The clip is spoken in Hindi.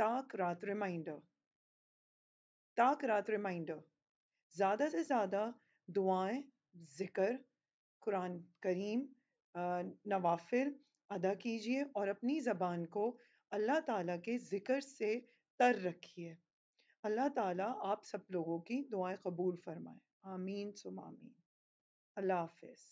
ताक रात रिमाइंडर ताक रात रिमाइंडर ज़्यादा से ज़्यादा दुआएं ज़िक्र कुरान करीम नवाफिल अदा कीजिए और अपनी ज़बान को अल्लाह ताला के ज़िक्र से तर रखिए अल्लाह ताला आप सब लोगों की दुआएं कबूल फरमाए आमीन सुम अल्लाह हाफिज़